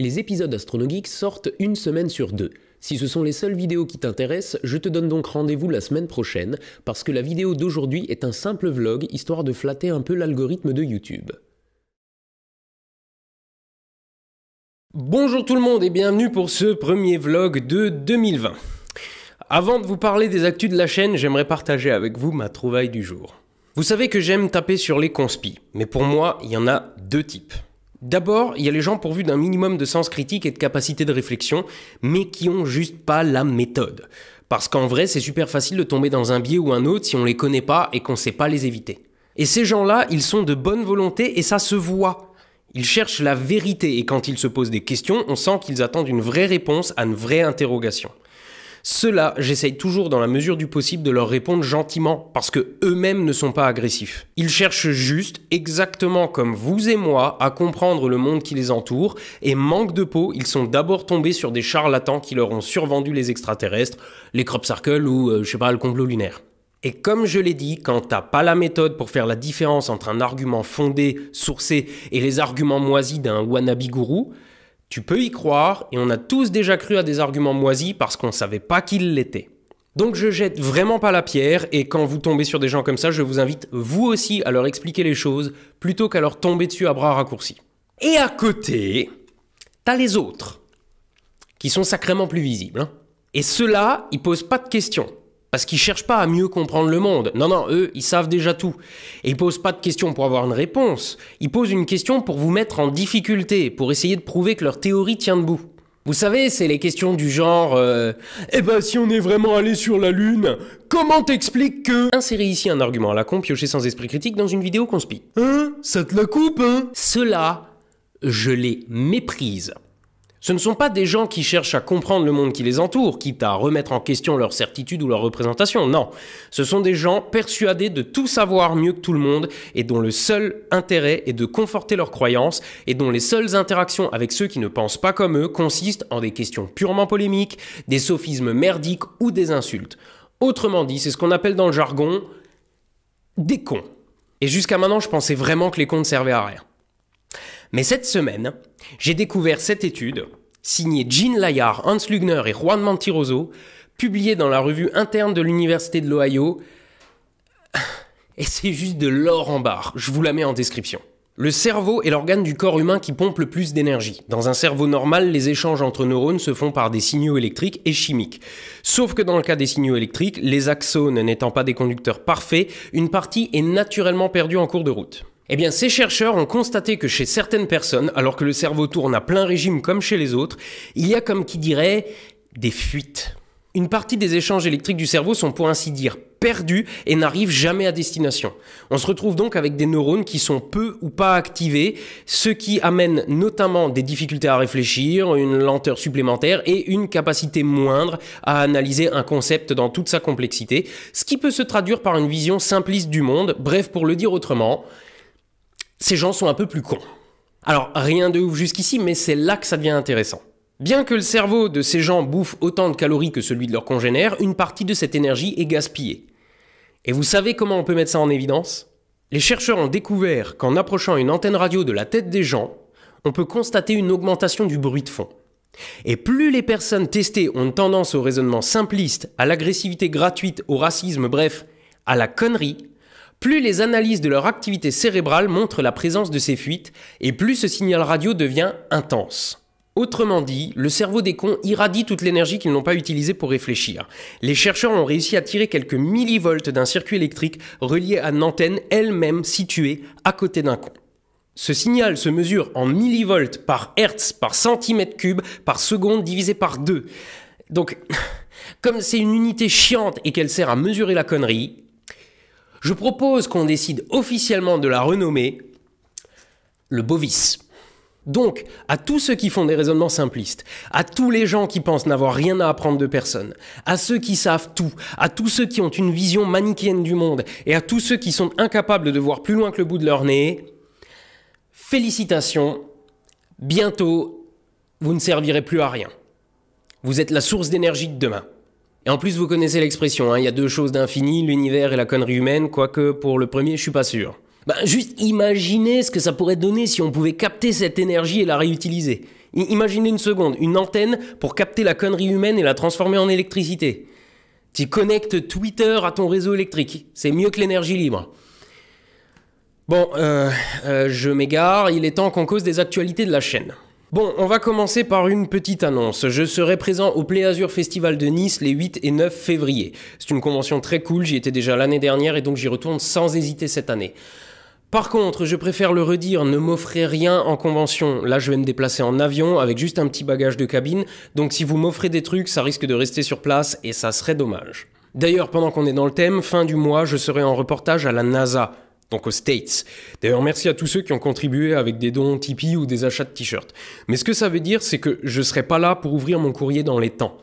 Les épisodes astronomiques sortent une semaine sur deux. Si ce sont les seules vidéos qui t'intéressent, je te donne donc rendez-vous la semaine prochaine, parce que la vidéo d'aujourd'hui est un simple vlog histoire de flatter un peu l'algorithme de YouTube. Bonjour tout le monde et bienvenue pour ce premier vlog de 2020. Avant de vous parler des actus de la chaîne, j'aimerais partager avec vous ma trouvaille du jour. Vous savez que j'aime taper sur les conspis, mais pour moi, il y en a deux types. D'abord, il y a les gens pourvus d'un minimum de sens critique et de capacité de réflexion, mais qui ont juste pas la méthode. Parce qu'en vrai, c'est super facile de tomber dans un biais ou un autre si on les connaît pas et qu'on sait pas les éviter. Et ces gens-là, ils sont de bonne volonté et ça se voit. Ils cherchent la vérité et quand ils se posent des questions, on sent qu'ils attendent une vraie réponse à une vraie interrogation. Cela, j'essaye toujours dans la mesure du possible de leur répondre gentiment, parce que eux-mêmes ne sont pas agressifs. Ils cherchent juste, exactement comme vous et moi, à comprendre le monde qui les entoure, et manque de peau, ils sont d'abord tombés sur des charlatans qui leur ont survendu les extraterrestres, les crop circles ou, euh, je sais pas, le complot lunaire. Et comme je l'ai dit, quand t'as pas la méthode pour faire la différence entre un argument fondé, sourcé et les arguments moisis d'un wannabe gourou, tu peux y croire, et on a tous déjà cru à des arguments moisis parce qu'on ne savait pas qu'ils l'étaient. Donc je jette vraiment pas la pierre, et quand vous tombez sur des gens comme ça, je vous invite vous aussi à leur expliquer les choses, plutôt qu'à leur tomber dessus à bras raccourcis. Et à côté, t'as les autres, qui sont sacrément plus visibles. Hein. Et ceux-là, ils posent pas de questions. Parce qu'ils cherchent pas à mieux comprendre le monde. Non, non, eux, ils savent déjà tout. Et ils posent pas de questions pour avoir une réponse. Ils posent une question pour vous mettre en difficulté, pour essayer de prouver que leur théorie tient debout. Vous savez, c'est les questions du genre euh, Eh ben si on est vraiment allé sur la Lune, comment t'expliques que... Insérez ici un argument à la con pioché sans esprit critique dans une vidéo conspi. Hein Ça te la coupe, hein Cela, je les méprise. Ce ne sont pas des gens qui cherchent à comprendre le monde qui les entoure, quitte à remettre en question leur certitude ou leur représentation, non. Ce sont des gens persuadés de tout savoir mieux que tout le monde et dont le seul intérêt est de conforter leurs croyances et dont les seules interactions avec ceux qui ne pensent pas comme eux consistent en des questions purement polémiques, des sophismes merdiques ou des insultes. Autrement dit, c'est ce qu'on appelle dans le jargon des cons. Et jusqu'à maintenant, je pensais vraiment que les cons ne servaient à rien. Mais cette semaine, j'ai découvert cette étude, signée Jean Layard, Hans Lugner et Juan Mantiroso, publiée dans la revue interne de l'Université de l'Ohio. Et c'est juste de l'or en barre, je vous la mets en description. Le cerveau est l'organe du corps humain qui pompe le plus d'énergie. Dans un cerveau normal, les échanges entre neurones se font par des signaux électriques et chimiques. Sauf que dans le cas des signaux électriques, les axones n'étant pas des conducteurs parfaits, une partie est naturellement perdue en cours de route. Eh bien, ces chercheurs ont constaté que chez certaines personnes, alors que le cerveau tourne à plein régime comme chez les autres, il y a comme qui dirait des fuites. Une partie des échanges électriques du cerveau sont pour ainsi dire perdus et n'arrivent jamais à destination. On se retrouve donc avec des neurones qui sont peu ou pas activés, ce qui amène notamment des difficultés à réfléchir, une lenteur supplémentaire et une capacité moindre à analyser un concept dans toute sa complexité, ce qui peut se traduire par une vision simpliste du monde, bref pour le dire autrement, ces gens sont un peu plus cons. Alors rien de ouf jusqu'ici, mais c'est là que ça devient intéressant. Bien que le cerveau de ces gens bouffe autant de calories que celui de leurs congénères, une partie de cette énergie est gaspillée. Et vous savez comment on peut mettre ça en évidence Les chercheurs ont découvert qu'en approchant une antenne radio de la tête des gens, on peut constater une augmentation du bruit de fond. Et plus les personnes testées ont tendance au raisonnement simpliste, à l'agressivité gratuite, au racisme, bref, à la connerie, plus les analyses de leur activité cérébrale montrent la présence de ces fuites, et plus ce signal radio devient intense. Autrement dit, le cerveau des cons irradie toute l'énergie qu'ils n'ont pas utilisée pour réfléchir. Les chercheurs ont réussi à tirer quelques millivolts d'un circuit électrique relié à une antenne elle-même située à côté d'un con. Ce signal se mesure en millivolts par hertz par centimètre cube par seconde divisé par deux. Donc, comme c'est une unité chiante et qu'elle sert à mesurer la connerie, je propose qu'on décide officiellement de la renommer le Bovis. Donc, à tous ceux qui font des raisonnements simplistes, à tous les gens qui pensent n'avoir rien à apprendre de personne, à ceux qui savent tout, à tous ceux qui ont une vision manichéenne du monde, et à tous ceux qui sont incapables de voir plus loin que le bout de leur nez, félicitations, bientôt, vous ne servirez plus à rien. Vous êtes la source d'énergie de demain. Et en plus, vous connaissez l'expression, hein, il y a deux choses d'infini, l'univers et la connerie humaine, quoique pour le premier, je suis pas sûr. Ben, juste imaginez ce que ça pourrait donner si on pouvait capter cette énergie et la réutiliser. imaginez une seconde, une antenne pour capter la connerie humaine et la transformer en électricité. Tu connectes Twitter à ton réseau électrique, c'est mieux que l'énergie libre. Bon, euh, euh, je m'égare, il est temps qu'on cause des actualités de la chaîne. Bon, on va commencer par une petite annonce. Je serai présent au Play Festival de Nice les 8 et 9 février. C'est une convention très cool, j'y étais déjà l'année dernière et donc j'y retourne sans hésiter cette année. Par contre, je préfère le redire, ne m'offrez rien en convention. Là, je vais me déplacer en avion avec juste un petit bagage de cabine, donc si vous m'offrez des trucs, ça risque de rester sur place et ça serait dommage. D'ailleurs, pendant qu'on est dans le thème, fin du mois, je serai en reportage à la NASA donc aux States. D'ailleurs, merci à tous ceux qui ont contribué avec des dons Tipeee ou des achats de t-shirts. Mais ce que ça veut dire, c'est que je ne serai pas là pour ouvrir mon courrier dans les temps.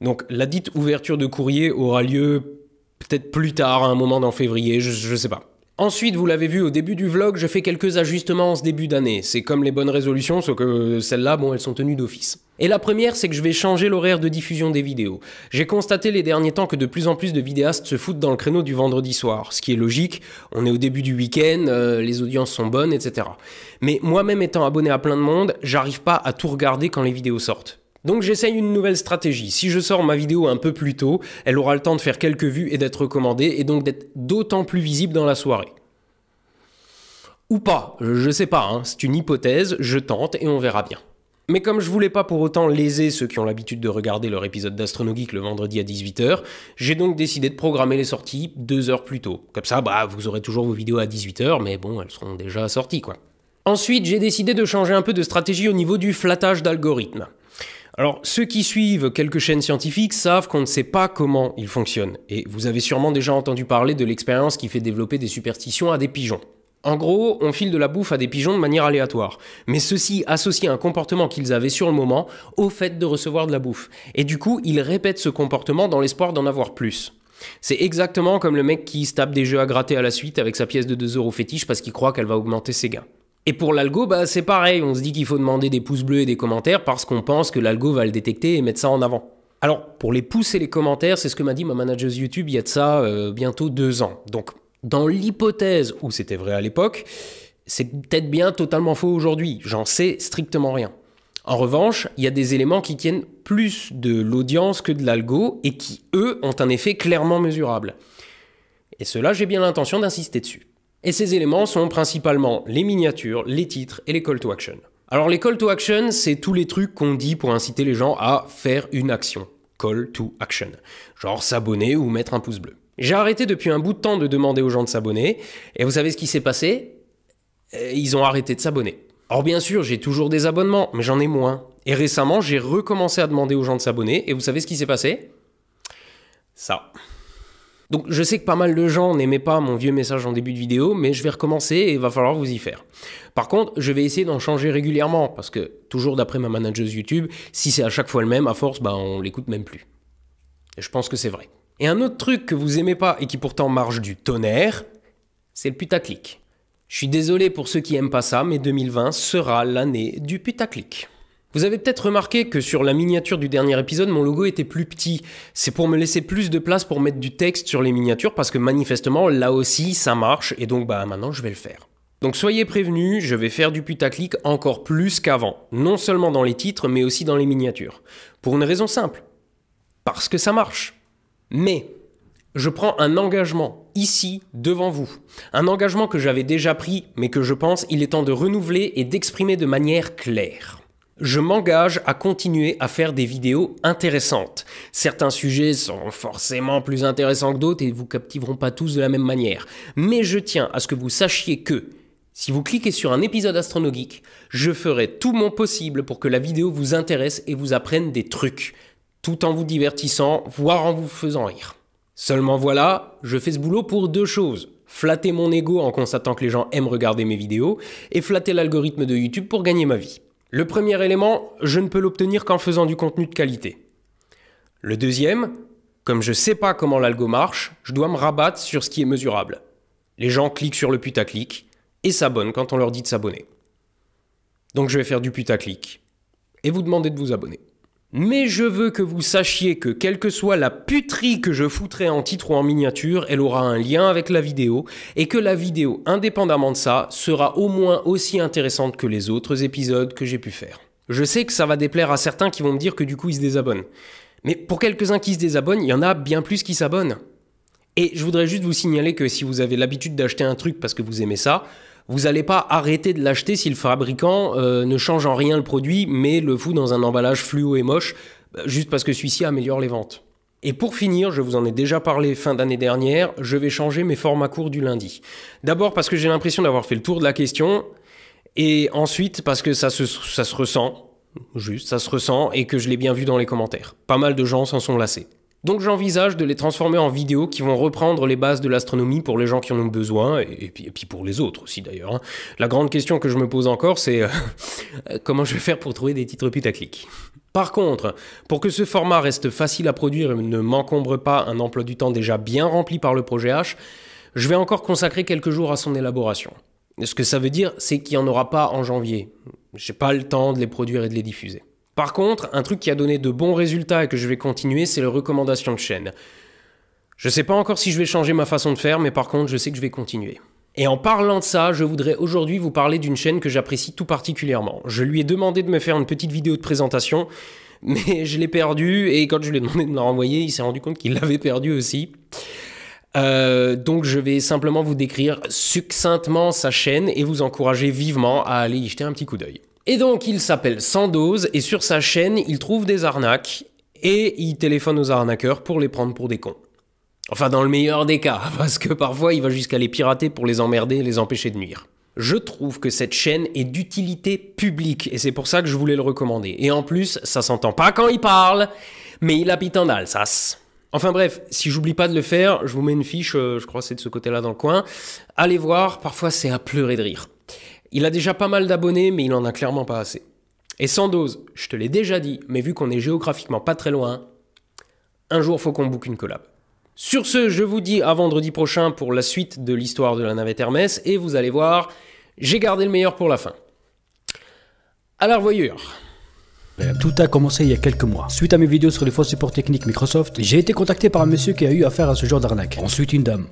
Donc la dite ouverture de courrier aura lieu peut-être plus tard, à un moment dans février, je ne sais pas. Ensuite, vous l'avez vu au début du vlog, je fais quelques ajustements en ce début d'année. C'est comme les bonnes résolutions, sauf que celles-là, bon, elles sont tenues d'office. Et la première, c'est que je vais changer l'horaire de diffusion des vidéos. J'ai constaté les derniers temps que de plus en plus de vidéastes se foutent dans le créneau du vendredi soir, ce qui est logique, on est au début du week-end, euh, les audiences sont bonnes, etc. Mais moi-même étant abonné à plein de monde, j'arrive pas à tout regarder quand les vidéos sortent. Donc j'essaye une nouvelle stratégie. Si je sors ma vidéo un peu plus tôt, elle aura le temps de faire quelques vues et d'être recommandée, et donc d'être d'autant plus visible dans la soirée. Ou pas, je sais pas, hein. c'est une hypothèse, je tente et on verra bien. Mais comme je voulais pas pour autant léser ceux qui ont l'habitude de regarder leur épisode d'Astronogeek le vendredi à 18h, j'ai donc décidé de programmer les sorties deux heures plus tôt. Comme ça, bah, vous aurez toujours vos vidéos à 18h, mais bon, elles seront déjà sorties, quoi. Ensuite, j'ai décidé de changer un peu de stratégie au niveau du flattage d'algorithme. Alors, ceux qui suivent quelques chaînes scientifiques savent qu'on ne sait pas comment ils fonctionnent. Et vous avez sûrement déjà entendu parler de l'expérience qui fait développer des superstitions à des pigeons. En gros, on file de la bouffe à des pigeons de manière aléatoire. Mais ceux-ci associent un comportement qu'ils avaient sur le moment au fait de recevoir de la bouffe. Et du coup, ils répètent ce comportement dans l'espoir d'en avoir plus. C'est exactement comme le mec qui se tape des jeux à gratter à la suite avec sa pièce de 2 euros fétiche parce qu'il croit qu'elle va augmenter ses gains. Et pour l'algo, bah, c'est pareil, on se dit qu'il faut demander des pouces bleus et des commentaires parce qu'on pense que l'algo va le détecter et mettre ça en avant. Alors, pour les pouces et les commentaires, c'est ce que m'a dit ma manager YouTube il y a de ça euh, bientôt deux ans. Donc, dans l'hypothèse où c'était vrai à l'époque, c'est peut-être bien totalement faux aujourd'hui. J'en sais strictement rien. En revanche, il y a des éléments qui tiennent plus de l'audience que de l'algo et qui, eux, ont un effet clairement mesurable. Et cela, j'ai bien l'intention d'insister dessus. Et ces éléments sont principalement les miniatures, les titres et les call to action. Alors les call to action, c'est tous les trucs qu'on dit pour inciter les gens à faire une action. Call to action. Genre s'abonner ou mettre un pouce bleu. J'ai arrêté depuis un bout de temps de demander aux gens de s'abonner, et vous savez ce qui s'est passé euh, Ils ont arrêté de s'abonner. Or bien sûr, j'ai toujours des abonnements, mais j'en ai moins. Et récemment, j'ai recommencé à demander aux gens de s'abonner, et vous savez ce qui s'est passé Ça. Donc je sais que pas mal de gens n'aimaient pas mon vieux message en début de vidéo, mais je vais recommencer et il va falloir vous y faire. Par contre, je vais essayer d'en changer régulièrement, parce que toujours d'après ma manageuse YouTube, si c'est à chaque fois le même, à force, bah on l'écoute même plus. je pense que c'est vrai. Et un autre truc que vous aimez pas et qui pourtant marche du tonnerre, c'est le putaclic. Je suis désolé pour ceux qui aiment pas ça, mais 2020 sera l'année du putaclic. Vous avez peut-être remarqué que sur la miniature du dernier épisode, mon logo était plus petit. C'est pour me laisser plus de place pour mettre du texte sur les miniatures parce que manifestement, là aussi, ça marche et donc bah maintenant je vais le faire. Donc soyez prévenus, je vais faire du putaclic encore plus qu'avant, non seulement dans les titres mais aussi dans les miniatures. Pour une raison simple, parce que ça marche. Mais je prends un engagement ici devant vous, un engagement que j'avais déjà pris mais que je pense il est temps de renouveler et d'exprimer de manière claire. Je m'engage à continuer à faire des vidéos intéressantes. Certains sujets sont forcément plus intéressants que d'autres et vous captiveront pas tous de la même manière. Mais je tiens à ce que vous sachiez que si vous cliquez sur un épisode astronomique, je ferai tout mon possible pour que la vidéo vous intéresse et vous apprenne des trucs, tout en vous divertissant, voire en vous faisant rire. Seulement voilà, je fais ce boulot pour deux choses. Flatter mon ego en constatant que les gens aiment regarder mes vidéos et flatter l'algorithme de YouTube pour gagner ma vie. Le premier élément, je ne peux l'obtenir qu'en faisant du contenu de qualité. Le deuxième, comme je ne sais pas comment l'algo marche, je dois me rabattre sur ce qui est mesurable. Les gens cliquent sur le putaclic et s'abonnent quand on leur dit de s'abonner. Donc je vais faire du putaclic et vous demander de vous abonner. Mais je veux que vous sachiez que quelle que soit la puterie que je foutrai en titre ou en miniature, elle aura un lien avec la vidéo et que la vidéo, indépendamment de ça, sera au moins aussi intéressante que les autres épisodes que j'ai pu faire. Je sais que ça va déplaire à certains qui vont me dire que du coup ils se désabonnent. Mais pour quelques-uns qui se désabonnent, il y en a bien plus qui s'abonnent. Et je voudrais juste vous signaler que si vous avez l'habitude d'acheter un truc parce que vous aimez ça, vous n'allez pas arrêter de l'acheter si le fabricant euh, ne change en rien le produit, mais le fout dans un emballage fluo et moche, bah, juste parce que celui-ci améliore les ventes. Et pour finir, je vous en ai déjà parlé fin d'année dernière, je vais changer mes formats courts du lundi. D'abord parce que j'ai l'impression d'avoir fait le tour de la question, et ensuite parce que ça se, ça se ressent, juste, ça se ressent, et que je l'ai bien vu dans les commentaires. Pas mal de gens s'en sont lassés. Donc j'envisage de les transformer en vidéos qui vont reprendre les bases de l'astronomie pour les gens qui en ont besoin, et, puis, pour les autres aussi d'ailleurs. Hein. La grande question que je me pose encore, c'est euh, euh, comment je vais faire pour trouver des titres putaclic par contre, pour que ce format reste facile à produire et ne m'encombre pas un emploi du temps déjà bien rempli par le projet H, je vais encore consacrer quelques jours à son élaboration. Ce que ça veut dire, c'est qu'il n'y en aura pas en janvier. J'ai pas le temps de les produire et de les diffuser. Par contre, un truc qui a donné de bons résultats et que je vais continuer, c'est les recommandations de chaîne. Je sais pas encore si je vais changer ma façon de faire, mais par contre, je sais que je vais continuer. Et en parlant de ça, je voudrais aujourd'hui vous parler d'une chaîne que j'apprécie tout particulièrement. Je lui ai demandé de me faire une petite vidéo de présentation, mais je l'ai perdue, et quand je lui ai demandé de me la renvoyer, il s'est rendu compte qu'il l'avait perdue aussi. Euh, donc je vais simplement vous décrire succinctement sa chaîne et vous encourager vivement à aller y jeter un petit coup d'œil. Et donc il s'appelle Sandoz et sur sa chaîne il trouve des arnaques et il téléphone aux arnaqueurs pour les prendre pour des cons. Enfin dans le meilleur des cas, parce que parfois il va jusqu'à les pirater pour les emmerder et les empêcher de nuire. Je trouve que cette chaîne est d'utilité publique et c'est pour ça que je voulais le recommander. Et en plus, ça s'entend pas quand il parle, mais il habite en Alsace. Enfin bref, si j'oublie pas de le faire, je vous mets une fiche, euh, je crois c'est de ce côté-là dans le coin. Allez voir, parfois c'est à pleurer de rire. Il a déjà pas mal d'abonnés, mais il en a clairement pas assez. Et sans dose, je te l'ai déjà dit, mais vu qu'on est géographiquement pas très loin, un jour faut qu'on boucle une collab. Sur ce, je vous dis à vendredi prochain pour la suite de l'histoire de la navette Hermès, et vous allez voir, j'ai gardé le meilleur pour la fin. À la revoyure euh, tout a commencé il y a quelques mois. Suite à mes vidéos sur les faux supports techniques Microsoft, j'ai été contacté par un monsieur qui a eu affaire à ce genre d'arnaque. Ensuite une dame.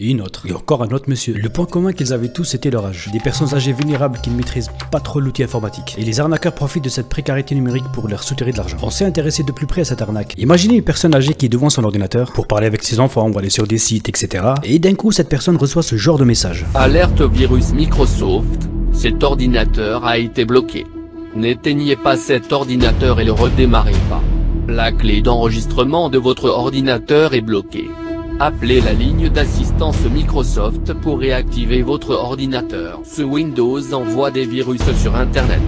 Et une autre. Et encore un autre monsieur. Le point commun qu'ils avaient tous, c'était leur âge. Des personnes âgées vulnérables qui ne maîtrisent pas trop l'outil informatique. Et les arnaqueurs profitent de cette précarité numérique pour leur soutirer de l'argent. On s'est intéressé de plus près à cette arnaque. Imaginez une personne âgée qui est devant son ordinateur pour parler avec ses enfants, ou aller sur des sites, etc. Et d'un coup, cette personne reçoit ce genre de message. Alerte virus Microsoft, cet ordinateur a été bloqué. N'éteignez pas cet ordinateur et le redémarrez pas. La clé d'enregistrement de votre ordinateur est bloquée. Appelez la ligne d'assistance Microsoft pour réactiver votre ordinateur. Ce Windows envoie des virus sur Internet.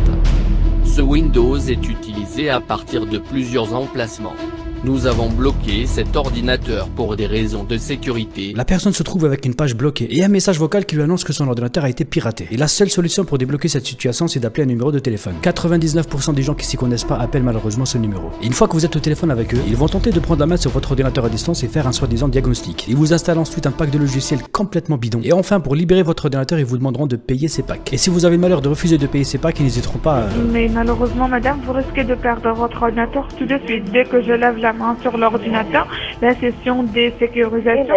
Ce Windows est utilisé à partir de plusieurs emplacements. Nous avons bloqué cet ordinateur pour des raisons de sécurité. La personne se trouve avec une page bloquée et un message vocal qui lui annonce que son ordinateur a été piraté. Et la seule solution pour débloquer cette situation, c'est d'appeler un numéro de téléphone. 99% des gens qui s'y connaissent pas appellent malheureusement ce numéro. une fois que vous êtes au téléphone avec eux, ils vont tenter de prendre la main sur votre ordinateur à distance et faire un soi-disant diagnostic. Ils vous installent ensuite un pack de logiciels complètement bidon. Et enfin, pour libérer votre ordinateur, ils vous demanderont de payer ces packs. Et si vous avez le malheur de refuser de payer ces packs, ils n'hésiteront pas à... Mais malheureusement, madame, vous risquez de perdre votre ordinateur tout de suite dès que je lève la sur l'ordinateur, la session des sécurisations.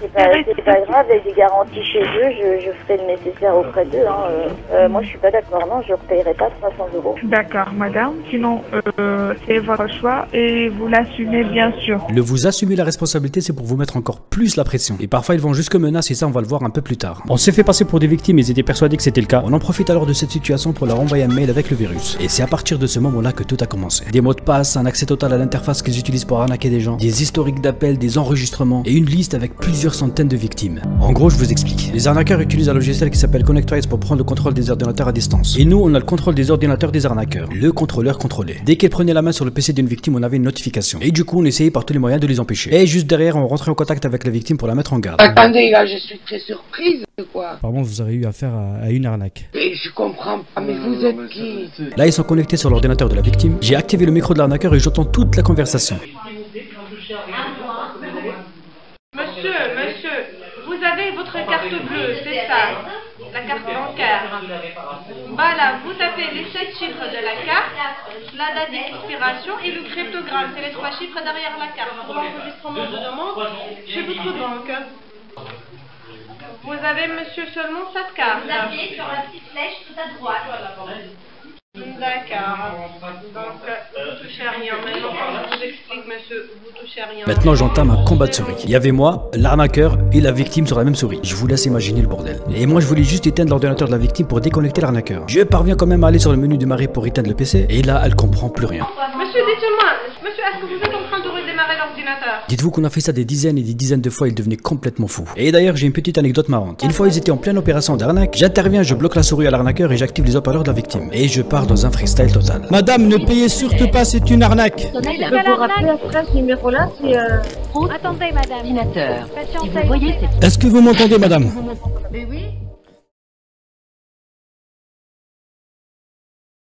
c'est pas, grave, il des garanties chez eux, je, ferai le nécessaire auprès d'eux. Hein. Euh, euh, moi, je suis pas d'accord, non, je ne paierai pas 300 euros. D'accord, madame. Sinon, euh, c'est votre choix et vous l'assumez, bien sûr. Le vous assumer la responsabilité, c'est pour vous mettre encore plus la pression. Et parfois, ils vont jusque menace et ça, on va le voir un peu plus tard. On s'est fait passer pour des victimes et ils étaient persuadés que c'était le cas. On en profite alors de cette situation pour leur envoyer un mail avec le virus. Et c'est à partir de ce moment-là que tout a commencé. Des mots de passe, un accès total à l'interface qu'ils utilisent pour arnaquer des gens, des historiques d'appels, des enregistrements et une liste avec plusieurs centaines de victimes. En gros, je vous explique. Les arnaqueurs utilisent un logiciel qui s'appelle ConnectWise pour prendre le contrôle des ordinateurs à distance. Et nous, on a le contrôle des ordinateurs des arnaqueurs, le contrôleur contrôlé. Dès qu'ils prenait la main sur le PC d'une victime, on avait une notification. Et du coup, on essayait par tous les moyens de les empêcher. Et juste derrière, on rentrait en contact avec la victime pour la mettre en garde. Attendez, là, je suis très surprise, quoi. Apparemment, vous avez eu affaire à, une arnaque. Et je comprends pas, mais vous êtes qui Là, ils sont connectés sur l'ordinateur de la victime. J'ai activé le micro de l'arnaqueur et j'entends toute la conversation. Monsieur, monsieur, vous avez votre carte bleue, c'est ça, la carte bancaire. Voilà, vous tapez les sept chiffres de la carte, la date d'expiration et le cryptogramme, c'est les trois chiffres derrière la carte. Pour l'enregistrement de demande, c'est votre banque. Vous avez, monsieur, seulement cette carte. Vous appuyez sur la petite flèche tout à droite. Euh, Maintenant, Maintenant, j'entame un combat de souris. Il y avait moi, l'arnaqueur et la victime sur la même souris. Je vous laisse imaginer le bordel. Et moi, je voulais juste éteindre l'ordinateur de la victime pour déconnecter l'arnaqueur. Je parviens quand même à aller sur le menu du mari pour éteindre le PC. Et là, elle comprend plus rien. Monsieur, dites-moi, monsieur, est-ce que vous êtes en train de redémarrer l'ordinateur Dites-vous qu'on a fait ça des dizaines et des dizaines de fois, ils devenaient complètement fou. Et d'ailleurs, j'ai une petite anecdote marrante. Une fois, ils étaient en pleine opération d'arnaque, j'interviens, je bloque la souris à l'arnaqueur et j'active les haut de la victime. Et je pars dans un freestyle total. Madame, ne payez surtout pas, c'est une arnaque. numéro-là, euh, Attendez, madame. vous Est-ce que vous m'entendez, madame Mais oui.